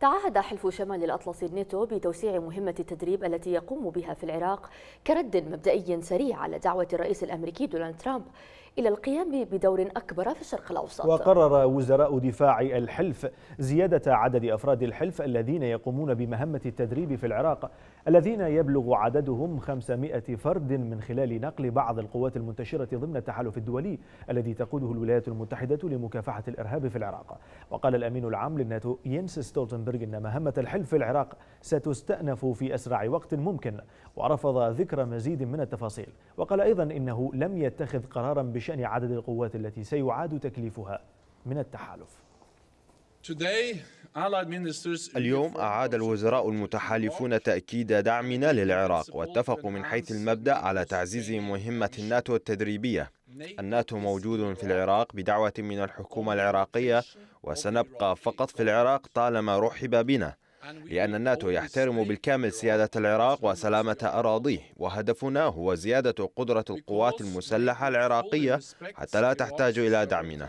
تعهد حلف شمال الأطلسي الناتو بتوسيع مهمة التدريب التي يقوم بها في العراق كرد مبدئي سريع على دعوة الرئيس الأمريكي دونالد ترامب إلى القيام بدور أكبر في الشرق الأوسط وقرر وزراء دفاع الحلف زيادة عدد أفراد الحلف الذين يقومون بمهمة التدريب في العراق الذين يبلغ عددهم 500 فرد من خلال نقل بعض القوات المنتشرة ضمن التحالف الدولي الذي تقوده الولايات المتحدة لمكافحة الإرهاب في العراق وقال الأمين العام للناتو ينس ستولتنبرغ أن مهمة الحلف في العراق ستستأنف في أسرع وقت ممكن ورفض ذكر مزيد من التفاصيل وقال أيضا إنه لم يتخذ قرارا بشكل بشأن عدد القوات التي سيعاد تكليفها من التحالف اليوم أعاد الوزراء المتحالفون تأكيد دعمنا للعراق واتفقوا من حيث المبدأ على تعزيز مهمة الناتو التدريبية الناتو موجود في العراق بدعوة من الحكومة العراقية وسنبقى فقط في العراق طالما رحب بنا لأن الناتو يحترم بالكامل سيادة العراق وسلامة أراضيه وهدفنا هو زيادة قدرة القوات المسلحة العراقية حتى لا تحتاج إلى دعمنا